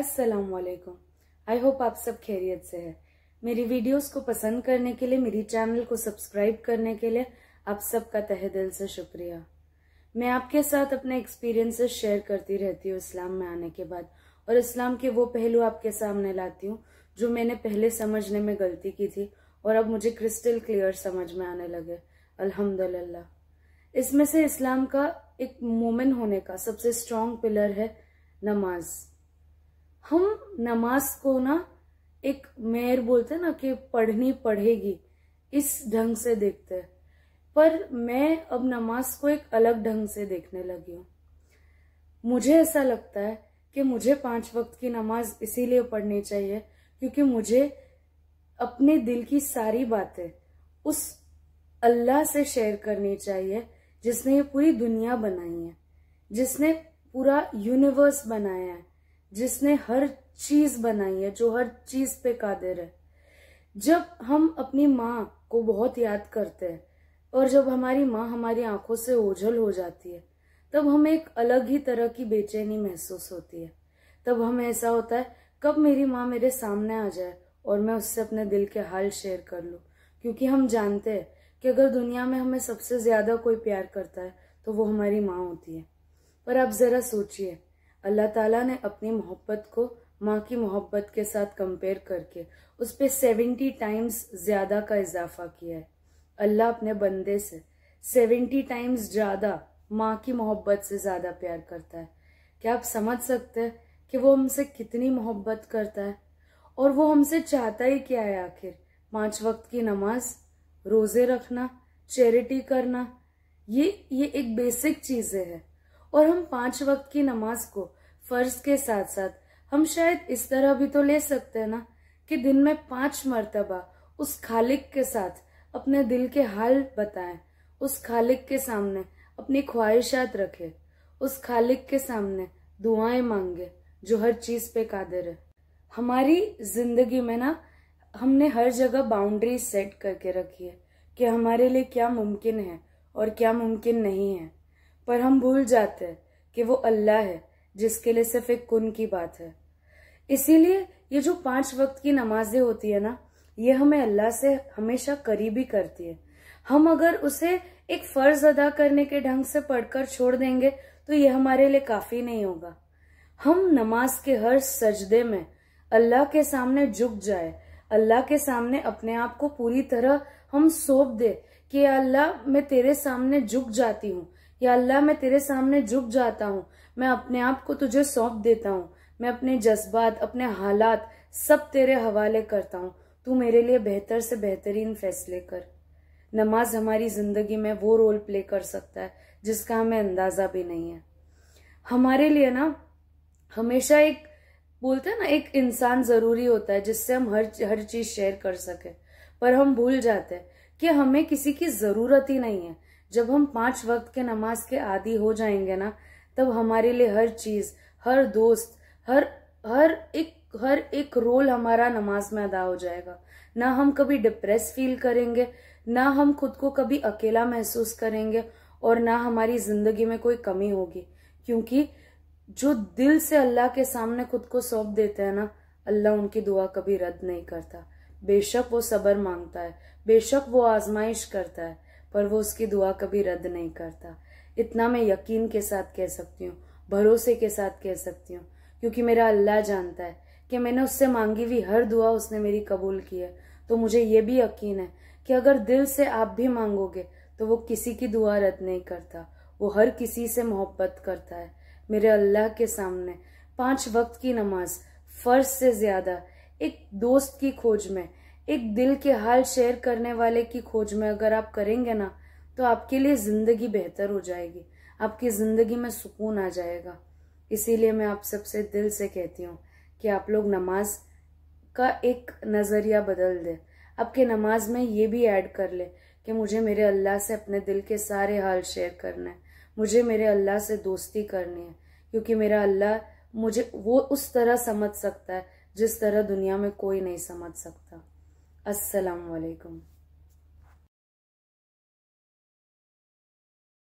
अस्सलाम वालेकुम I hope आप सब खैरियत से है मेरी वीडियोस को पसंद करने के लिए मेरी चैनल को सब्सक्राइब करने के लिए आप सबका तहे दिल से शुक्रिया मैं आपके साथ अपने एक्सपीरियंसेस शेयर करती रहती हूँ इस्लाम में आने के बाद और इस्लाम के वो पहलू आपके सामने लाती हूँ जो मैंने पहले समझने में गलती की थी और अब मुझे क्रिस्टल क्लियर समझ में आने लगे अल्हम्दुलिल्लाह इसमें से इस्लाम का एक मोमिन होने का सबसे स्ट्रॉन्ग पिलर है नमाज़ हम नमाज को ना एक मेयर बोलते ना कि पढ़नी पढ़ेगी इस ढंग से देखते हैं पर मैं अब नमाज को एक अलग ढंग से देखने लगी हूँ मुझे ऐसा लगता है कि मुझे पांच वक्त की नमाज इसीलिए पढ़नी चाहिए क्योंकि मुझे अपने दिल की सारी बातें उस अल्लाह से शेयर करनी चाहिए जिसने ये पूरी दुनिया बनाई है जिसने पूरा यूनिवर्स बनाया है जिसने हर चीज बनाई है जो हर चीज पे कादिर है जब हम अपनी माँ को बहुत याद करते हैं और जब हमारी माँ हमारी आंखों से ओझल हो जाती है तब हमें एक अलग ही तरह की बेचैनी महसूस होती है तब हमें ऐसा होता है कब मेरी माँ मेरे सामने आ जाए और मैं उससे अपने दिल के हाल शेयर कर लूँ क्योंकि हम जानते हैं कि अगर दुनिया में हमें सबसे ज्यादा कोई प्यार करता है तो वो हमारी माँ होती है पर आप जरा सोचिए अल्लाह ताला ने अपनी मोहब्बत को माँ की मोहब्बत के साथ कंपेयर करके उस पर सेवेंटी टाइम्स ज़्यादा का इजाफा किया है अल्लाह अपने बंदे से सेवेंटी टाइम्स ज़्यादा माँ की मोहब्बत से ज़्यादा प्यार करता है क्या आप समझ सकते हैं कि वो हमसे कितनी मोहब्बत करता है और वो हमसे चाहता ही क्या है आखिर पाँच वक्त की नमाज रोज़े रखना चैरिटी करना ये ये एक बेसिक चीज़ें हैं और हम पांच वक्त की नमाज को फर्ज के साथ साथ हम शायद इस तरह भी तो ले सकते हैं ना कि दिन में पांच मरतबा उस खालिक के साथ अपने दिल के हाल बताएं उस खालिक के सामने अपनी ख्वाहिशात रखें उस खालिक के सामने दुआएं मांगे जो हर चीज पे कादिर है हमारी जिंदगी में ना हमने हर जगह बाउंड्री सेट करके रखी है कि हमारे लिए क्या मुमकिन है और क्या मुमकिन नहीं है पर हम भूल जाते हैं कि वो अल्लाह है जिसके लिए सिर्फ एक कुन की बात है इसीलिए ये जो पांच वक्त की नमाजें होती है ना ये हमें अल्लाह से हमेशा करीबी करती है हम अगर उसे एक फर्ज अदा करने के ढंग से पढ़कर छोड़ देंगे तो ये हमारे लिए काफी नहीं होगा हम नमाज के हर सजदे में अल्लाह के सामने झुक जाए अल्लाह के सामने अपने आप को पूरी तरह हम सौंप दे कि अल्लाह मैं तेरे सामने झुक जाती हूँ या अल्लाह मैं तेरे सामने झुक जाता हूँ मैं अपने आप को तुझे सौंप देता हूँ मैं अपने जज्बात अपने हालात सब तेरे हवाले करता हूँ तू मेरे लिए बेहतर से बेहतरीन फैसले कर नमाज हमारी ज़िंदगी में वो रोल प्ले कर सकता है जिसका हमें अंदाज़ा भी नहीं है हमारे लिए ना हमेशा एक बोलते हैं ना एक इंसान ज़रूरी होता है जिससे हम हर हर चीज़ शेयर कर सके पर हम भूल जाते हैं कि हमें किसी की ज़रूरत ही नहीं है जब हम पांच वक्त के नमाज के आदि हो जाएंगे ना तब हमारे लिए हर चीज़ हर दोस्त हर हर एक हर एक रोल हमारा नमाज में अदा हो जाएगा ना हम कभी डिप्रेस फील करेंगे ना हम खुद को कभी अकेला महसूस करेंगे और ना हमारी ज़िंदगी में कोई कमी होगी क्योंकि जो दिल से अल्लाह के सामने खुद को सौंप देते हैं ना अल्लाह उनकी दुआ कभी रद्द नहीं करता बेशक वो सबर मांगता है बेशक वो आजमाइश करता है पर वो उसकी दुआ कभी रद्द नहीं करता इतना मैं यकीन के साथ कह सकती हूँ भरोसे के साथ कह सकती हूँ क्योंकि मेरा अल्लाह जानता है कि मैंने उससे मांगी हुई हर दुआ उसने मेरी कबूल की है तो मुझे ये भी यकीन है कि अगर दिल से आप भी मांगोगे तो वो किसी की दुआ रद्द नहीं करता वो हर किसी से मोहब्बत करता है मेरे अल्लाह के सामने पांच वक्त की नमाज फर्ज से ज़्यादा एक दोस्त की खोज में एक दिल के हाल शेयर करने वाले की खोज में अगर आप करेंगे ना तो आपके लिए ज़िंदगी बेहतर हो जाएगी आपकी ज़िंदगी में सुकून आ जाएगा इसीलिए मैं आप सबसे दिल से कहती हूँ कि आप लोग नमाज का एक नज़रिया बदल दें आपके नमाज में ये भी ऐड कर ले कि मुझे मेरे अल्लाह से अपने दिल के सारे हाल शेयर करना है मुझे मेरे अल्लाह से दोस्ती करनी है क्योंकि मेरा अल्लाह मुझे वो उस तरह समझ सकता है जिस तरह दुनिया में कोई नहीं समझ सकता असलकम